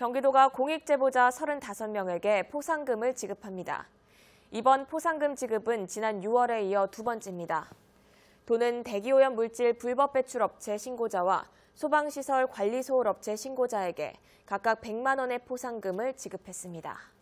경기도가 공익제보자 35명에게 포상금을 지급합니다. 이번 포상금 지급은 지난 6월에 이어 두 번째입니다. 돈은 대기오염 물질 불법 배출 업체 신고자와 소방시설 관리소홀 업체 신고자에게 각각 100만 원의 포상금을 지급했습니다.